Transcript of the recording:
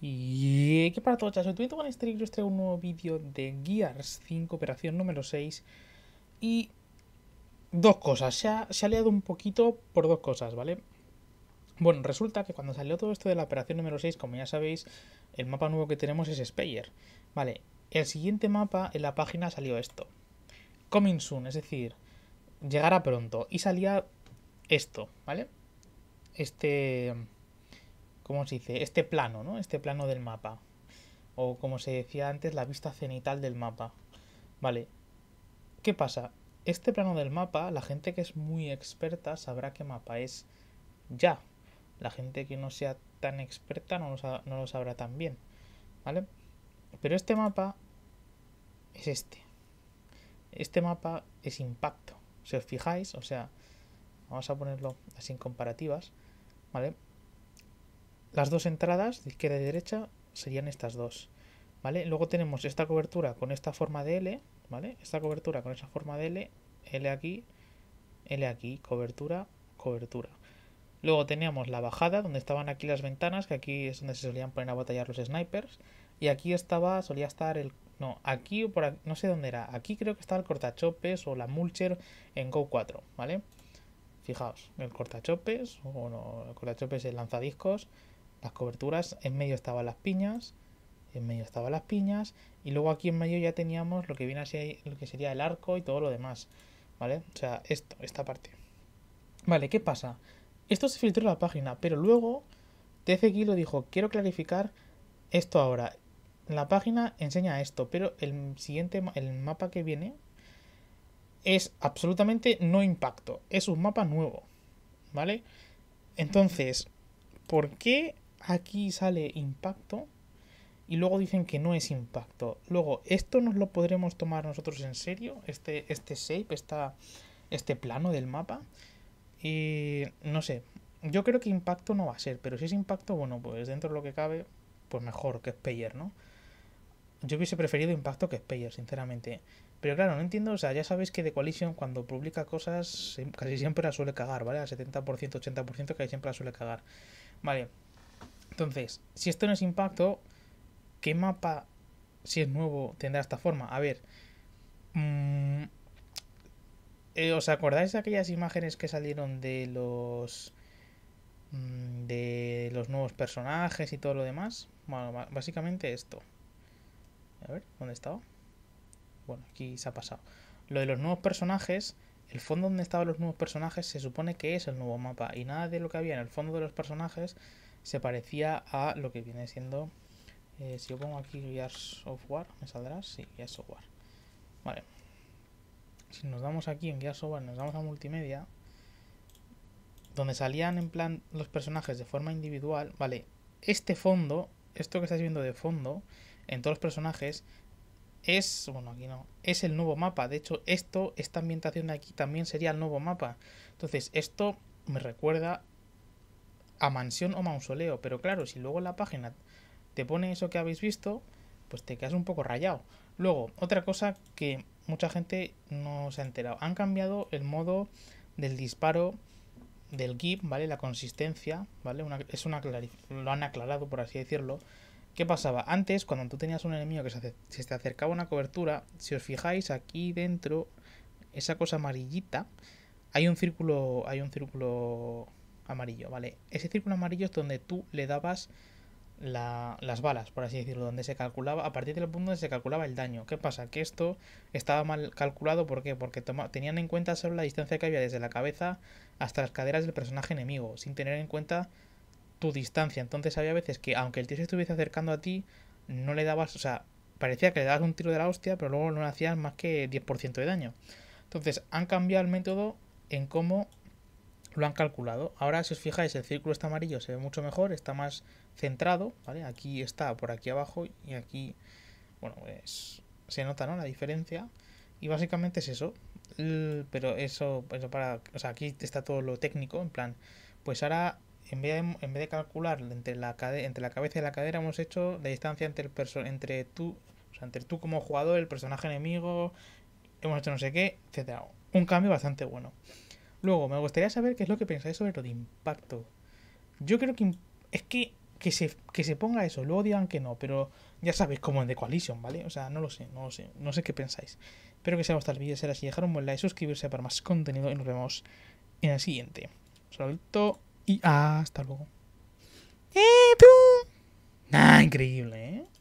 Y qué para todos, chicos, en con este y os traigo un nuevo vídeo de Gears 5, operación número 6. Y dos cosas, se ha, se ha liado un poquito por dos cosas, ¿vale? Bueno, resulta que cuando salió todo esto de la operación número 6, como ya sabéis, el mapa nuevo que tenemos es Speyer. Vale, el siguiente mapa en la página salió esto. Coming soon, es decir, llegará pronto. Y salía esto, ¿vale? Este ¿cómo se dice? Este plano, ¿no? Este plano del mapa. O como se decía antes, la vista cenital del mapa. Vale. ¿Qué pasa? Este plano del mapa, la gente que es muy experta sabrá qué mapa es ya. La gente que no sea tan experta no lo, sabrá tan bien. ¿Vale? Pero este mapa es este. Este mapa es impacto. Si os fijáis, o sea, vamos a ponerlo así en comparativas. ¿Vale? Las dos entradas, de izquierda y derecha, serían estas dos. ¿Vale? Luego tenemos esta cobertura con esta forma de L, ¿vale? Esta cobertura con esa forma de L, L aquí, L aquí, cobertura, cobertura. Luego teníamos la bajada, donde estaban aquí las ventanas, que aquí es donde se solían poner a batallar los snipers. Y aquí estaba, solía estar el... No, aquí o por no sé dónde era. Aquí creo que estaba el cortachopes o la mulcher en Go 4, ¿vale? Fijaos, el cortachopes, o no, el cortachopes el lanzadiscos, las coberturas, en medio estaban las piñas, en medio estaban las piñas, y luego aquí en medio ya teníamos lo que viene así... lo que sería el arco y todo lo demás, ¿vale? O sea, esto, esta parte. Vale, ¿qué pasa? Esto se filtró en la página, pero luego TCG lo dijo, quiero clarificar esto ahora. La página enseña esto, pero el siguiente el mapa que viene es absolutamente no impacto, es un mapa nuevo, ¿vale? Entonces, ¿por qué Aquí sale impacto y luego dicen que no es impacto. Luego, ¿esto nos lo podremos tomar nosotros en serio? Este, este shape, este plano del mapa. Y no sé, yo creo que impacto no va a ser, pero si es impacto, bueno, pues dentro de lo que cabe, pues mejor que Speyer, ¿no? Yo hubiese preferido impacto que Speyer, sinceramente. Pero claro, no entiendo, o sea, ya sabéis que The Coalition cuando publica cosas casi siempre la suele cagar, ¿vale? Al 70%, 80% casi siempre la suele cagar. Vale, entonces, si esto no es impacto, ¿qué mapa, si es nuevo, tendrá esta forma? A ver. Mm, eh, ¿Os acordáis de aquellas imágenes que salieron de los. Mm, de los nuevos personajes y todo lo demás? Bueno, básicamente esto. A ver, ¿dónde estaba? Bueno, aquí se ha pasado. Lo de los nuevos personajes, el fondo donde estaban los nuevos personajes se supone que es el nuevo mapa y nada de lo que había en el fondo de los personajes se parecía a lo que viene siendo... Eh, si yo pongo aquí Gears software, ¿me saldrá? Sí, Gears of Vale. Si nos damos aquí en Gears software War, nos damos a multimedia, donde salían en plan los personajes de forma individual, vale, este fondo, esto que estáis viendo de fondo, en todos los personajes, es, bueno, aquí no, es el nuevo mapa. De hecho, esto, esta ambientación de aquí también sería el nuevo mapa. Entonces, esto me recuerda a mansión o mausoleo. Pero claro, si luego la página te pone eso que habéis visto, pues te quedas un poco rayado. Luego, otra cosa que mucha gente no se ha enterado. Han cambiado el modo del disparo del GIP, ¿vale? La consistencia, ¿vale? es una lo han aclarado, por así decirlo. ¿Qué pasaba? Antes, cuando tú tenías un enemigo que se, te acercaba a una cobertura, si os fijáis aquí dentro, esa cosa amarillita, hay un círculo, hay un círculo amarillo, ¿vale? Ese círculo amarillo es donde tú le dabas las balas, por así decirlo, donde se calculaba, a partir del punto donde se calculaba el daño. ¿Qué pasa? Que esto estaba mal calculado, ¿por qué? Porque tenían en cuenta solo la distancia que había desde la cabeza hasta las caderas del personaje enemigo, sin tener en cuenta tu distancia. Entonces había veces que, aunque el tío se estuviese acercando a ti, no le dabas, o sea, parecía que le dabas un tiro de la hostia, pero luego no le hacías más que 10% de daño. Entonces han cambiado el método en cómo lo han calculado. Ahora, si os fijáis, el círculo está amarillo, se ve mucho mejor, está más centrado, Aquí está, por aquí abajo, y aquí, bueno, se nota, La diferencia. Y básicamente es eso. Pero eso, para, o sea, aquí está todo lo técnico, en plan, pues ahora, en vez de, en vez de calcular entre la, entre la cabeza y la cadera, hemos hecho la distancia entre, el entre tú, o sea, entre tú como jugador, el personaje enemigo, hemos hecho no sé qué, etcétera. Un cambio bastante bueno. Luego, me gustaría saber qué es lo que pensáis sobre lo de impacto. Yo creo que es que, que, se, que se ponga eso, luego digan que no, pero ya sabéis como en The Coalition, ¿vale? O sea, no lo sé, no lo sé, no sé qué pensáis. Espero que os haya gustado el vídeo, será así, dejar un buen like, suscribirse para más contenido y nos vemos en el siguiente. salto y hasta luego. ¡Eh, tú! ¡Ah, increíble, ¿eh?